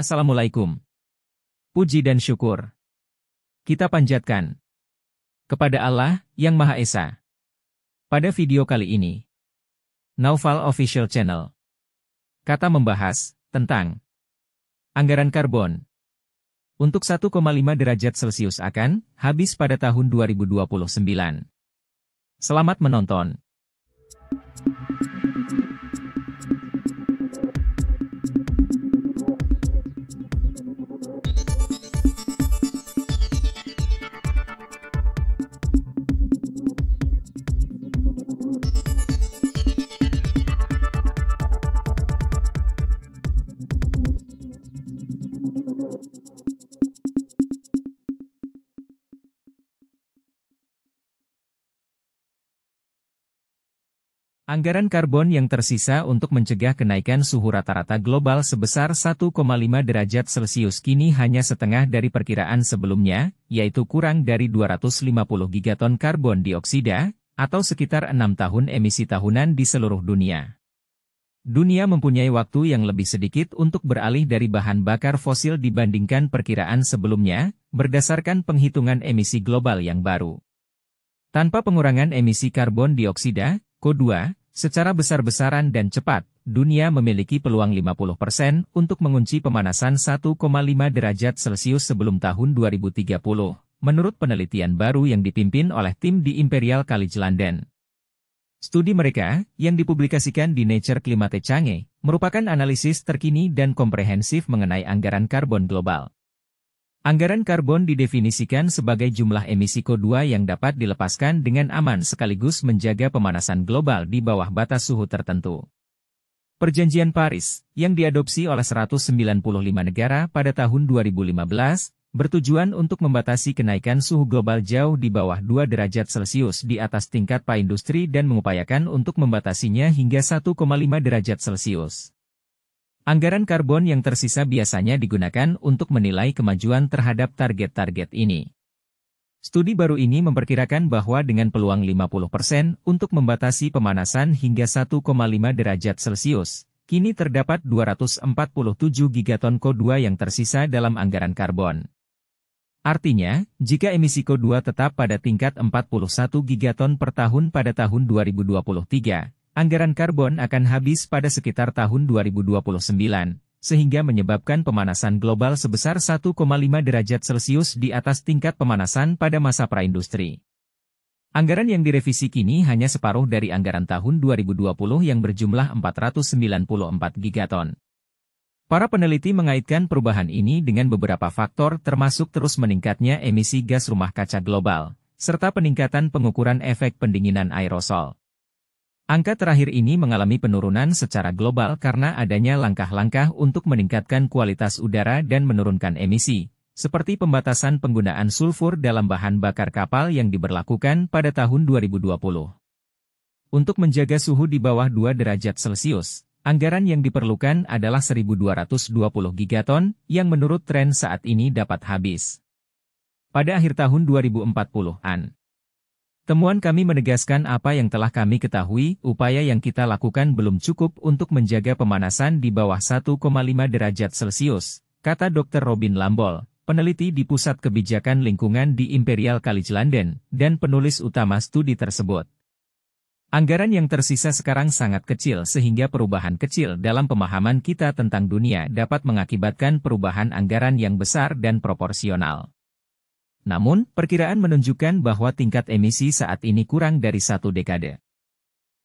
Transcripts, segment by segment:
Assalamualaikum. Puji dan syukur. Kita panjatkan kepada Allah yang Maha Esa. Pada video kali ini, Naufal Official Channel. Kata membahas tentang anggaran karbon untuk 1,5 derajat Celcius akan habis pada tahun 2029. Selamat menonton. Anggaran karbon yang tersisa untuk mencegah kenaikan suhu rata-rata global sebesar 1,5 derajat Celcius kini hanya setengah dari perkiraan sebelumnya, yaitu kurang dari 250 gigaton karbon dioksida, atau sekitar 6 tahun emisi tahunan di seluruh dunia. Dunia mempunyai waktu yang lebih sedikit untuk beralih dari bahan bakar fosil dibandingkan perkiraan sebelumnya, berdasarkan penghitungan emisi global yang baru. Tanpa pengurangan emisi karbon dioksida, CO2, Secara besar-besaran dan cepat, dunia memiliki peluang 50% untuk mengunci pemanasan 1,5 derajat Celcius sebelum tahun 2030, menurut penelitian baru yang dipimpin oleh tim di Imperial College London. Studi mereka, yang dipublikasikan di Nature Climate Change, merupakan analisis terkini dan komprehensif mengenai anggaran karbon global. Anggaran karbon didefinisikan sebagai jumlah emisi CO2 yang dapat dilepaskan dengan aman sekaligus menjaga pemanasan global di bawah batas suhu tertentu. Perjanjian Paris, yang diadopsi oleh 195 negara pada tahun 2015, bertujuan untuk membatasi kenaikan suhu global jauh di bawah 2 derajat Celcius di atas tingkat industri dan mengupayakan untuk membatasinya hingga 1,5 derajat Celcius. Anggaran karbon yang tersisa biasanya digunakan untuk menilai kemajuan terhadap target-target ini. Studi baru ini memperkirakan bahwa dengan peluang 50% untuk membatasi pemanasan hingga 1,5 derajat Celcius, kini terdapat 247 gigaton CO2 yang tersisa dalam anggaran karbon. Artinya, jika emisi CO2 tetap pada tingkat 41 gigaton per tahun pada tahun 2023, Anggaran karbon akan habis pada sekitar tahun 2029, sehingga menyebabkan pemanasan global sebesar 1,5 derajat Celcius di atas tingkat pemanasan pada masa praindustri. Anggaran yang direvisi kini hanya separuh dari anggaran tahun 2020 yang berjumlah 494 gigaton. Para peneliti mengaitkan perubahan ini dengan beberapa faktor termasuk terus meningkatnya emisi gas rumah kaca global, serta peningkatan pengukuran efek pendinginan aerosol. Angka terakhir ini mengalami penurunan secara global karena adanya langkah-langkah untuk meningkatkan kualitas udara dan menurunkan emisi, seperti pembatasan penggunaan sulfur dalam bahan bakar kapal yang diberlakukan pada tahun 2020. Untuk menjaga suhu di bawah 2 derajat Celcius, anggaran yang diperlukan adalah 1.220 gigaton yang menurut tren saat ini dapat habis. Pada akhir tahun 2040-an, Temuan kami menegaskan apa yang telah kami ketahui, upaya yang kita lakukan belum cukup untuk menjaga pemanasan di bawah 1,5 derajat Celcius, kata Dr. Robin Lambol, peneliti di Pusat Kebijakan Lingkungan di Imperial College London, dan penulis utama studi tersebut. Anggaran yang tersisa sekarang sangat kecil sehingga perubahan kecil dalam pemahaman kita tentang dunia dapat mengakibatkan perubahan anggaran yang besar dan proporsional. Namun, perkiraan menunjukkan bahwa tingkat emisi saat ini kurang dari satu dekade.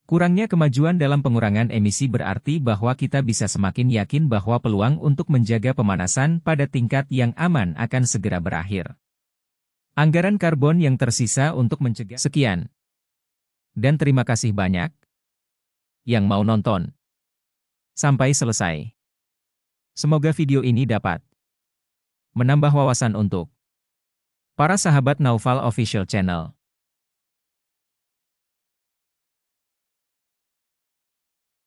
Kurangnya kemajuan dalam pengurangan emisi berarti bahwa kita bisa semakin yakin bahwa peluang untuk menjaga pemanasan pada tingkat yang aman akan segera berakhir. Anggaran karbon yang tersisa untuk mencegah sekian. Dan terima kasih banyak yang mau nonton. Sampai selesai. Semoga video ini dapat menambah wawasan untuk Para sahabat Naufal Official Channel